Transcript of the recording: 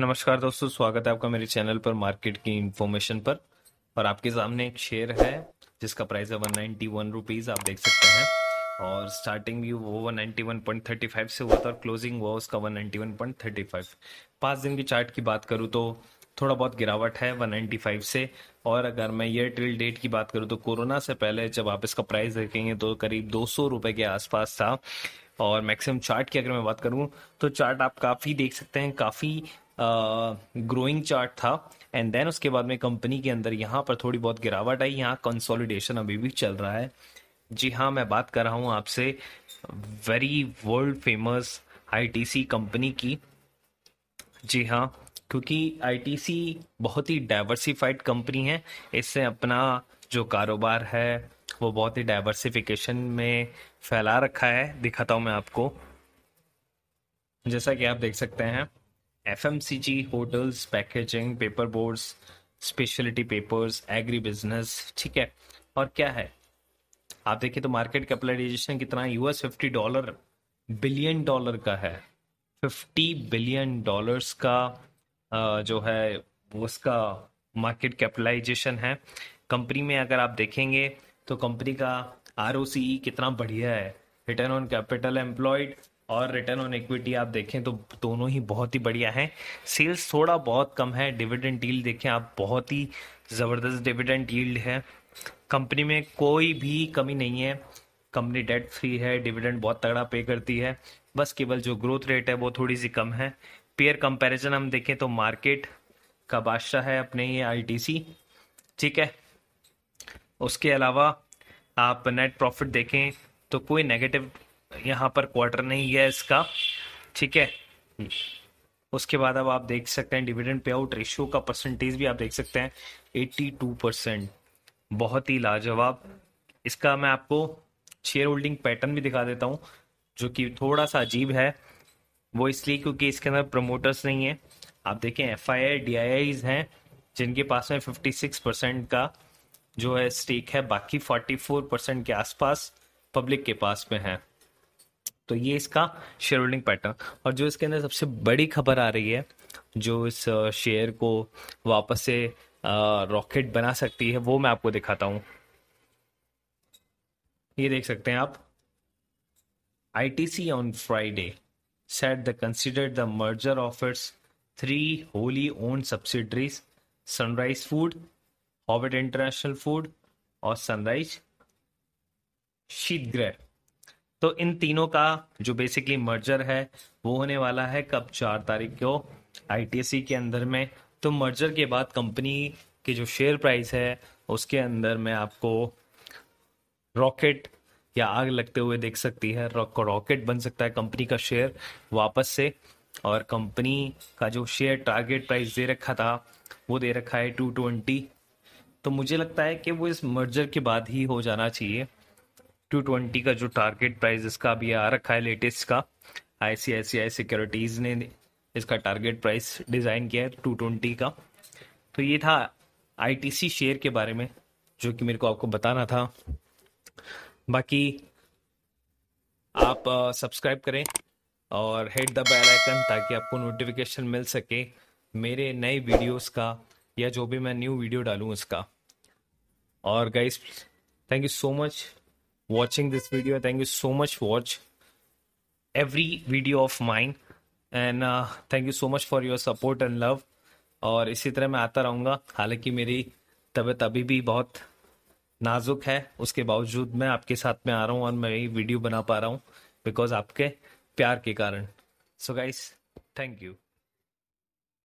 नमस्कार दोस्तों स्वागत है आपका मेरे चैनल पर मार्केट की इंफॉर्मेशन पर और आपके सामने एक शेयर है जिसका प्राइस है वन नाइन्टी वन रुपीज़ आप देख सकते हैं और स्टार्टिंग भी वो one ninety one point thirty five से हुआ था और क्लोजिंग हुआ उसका one ninety one point thirty five पाँच दिन की चार्ट की बात करूँ तो थोड़ा बहुत गिरावट है 195 से और अगर मैं ईयर टिल डेट की बात करूँ तो कोरोना से पहले जब आप इसका प्राइस देखेंगे तो करीब दो सौ रुपये के आसपास था और मैक्सिमम चार्ट की अगर मैं बात करूँ तो चार्ट आप काफ़ी देख सकते हैं काफ़ी ग्रोइंग चार्ट था एंड देन उसके बाद में कंपनी के अंदर यहाँ पर थोड़ी बहुत गिरावट आई यहाँ कंसोलिडेशन अभी भी चल रहा है जी हाँ मैं बात कर रहा हूँ आपसे very world famous ITC company की जी हाँ क्योंकि आईटीसी बहुत ही डाइवर्सिफाइड कंपनी है इससे अपना जो कारोबार है वो बहुत ही डाइवर्सिफिकेशन में फैला रखा है दिखाता हूँ मैं आपको जैसा कि आप देख सकते हैं जी hotels packaging paper board speciality papers agribusiness ठीक है और क्या है आप देखिए तो मार्केट कैपिटलाइजेशन कितना US fifty dollar billion dollar का है फिफ्टी बिलियन डॉलर्स का जो है उसका मार्केट कैपिटलाइजेशन है कंपनी में अगर आप देखेंगे तो कंपनी का आर e कितना बढ़िया है रिटर्न ऑन कैपिटल एम्प्लॉयड और रिटर्न ऑन इक्विटी आप देखें तो दोनों ही बहुत ही बढ़िया हैं सेल्स थोड़ा बहुत कम है डिविडेंड डील देखें आप बहुत ही ज़बरदस्त डिविडेंड डील्ड है कंपनी में कोई भी कमी नहीं है कंपनी डेट फ्री है डिविडेंड बहुत तगड़ा पे करती है बस केवल जो ग्रोथ रेट है वो थोड़ी सी कम है पेयर कंपैरिजन हम देखें तो मार्केट का बादशाह है अपने ये आईटीसी ठीक है उसके अलावा आप नेट प्रॉफिट देखें तो कोई नेगेटिव यहाँ पर क्वार्टर नहीं है इसका ठीक है हम्म। उसके बाद अब आप देख सकते हैं डिविडेंड पे आउट रेशियो का परसेंटेज भी आप देख सकते हैं 82 परसेंट बहुत ही लाजवाब इसका मैं आपको शेयर होल्डिंग पैटर्न भी दिखा देता हूँ जो कि थोड़ा सा अजीब है वो इसलिए क्योंकि इसके अंदर प्रमोटर्स नहीं है आप देखें F I I D I Is हैं जिनके पास में फिफ्टी परसेंट का जो है स्टेक है बाकी 44 परसेंट के आसपास पब्लिक के पास में है तो ये इसका शेयर होल्डिंग पैटर्न और जो इसके अंदर सबसे बड़ी खबर आ रही है जो इस शेयर को वापस से रॉकेट बना सकती है वो मैं आपको दिखाता हूं ये देख सकते हैं आप I T C on Friday set the consider the merger of its three wholly owned subsidiaries Sunrise Food Hobbit International Food और सनराइज शीतग्रह तो इन तीनों का जो बेसिकली मर्जर है वो होने वाला है कब चार तारीख को आई के अंदर में तो मर्जर के बाद कंपनी के जो शेयर प्राइस है उसके अंदर में आपको रॉकेट या आग लगते हुए देख सकती है रॉक रॉकेट बन सकता है कंपनी का शेयर वापस से और कंपनी का जो शेयर टारगेट प्राइस दे रखा था वो दे रखा है टू ट्वेंटी तो मुझे लगता है कि वो इस मर्जर के बाद ही हो जाना चाहिए टू ट्वेंटी का जो टारगेट प्राइस इसका अभी आ रखा है लेटेस्ट का आईसीआईसीआई सिक्योरिटीज़ ने इसका टारगेट प्राइस डिज़ाइन किया है टू ट्वेंटी का तो ये था आईटीसी शेयर के बारे में जो कि मेरे को आपको बताना था बाकी आप सब्सक्राइब करें और हिट द बेल आइकन ताकि आपको नोटिफिकेशन मिल सके मेरे नए वीडियोस का या जो भी मैं न्यू वीडियो डालूँ उसका और guys thank you so much watching this video. Thank you so much for watch every video of mine and uh, thank you so much for your support and love. और इसी तरह मैं आता रहूँगा हालांकि मेरी तबीयत अभी भी बहुत नाजुक है उसके बावजूद मैं आपके साथ में आ रहा हूँ और मैं ये वीडियो बना पा रहा हूँ बिकॉज आपके प्यार के कारण सो गाइस थैंक यू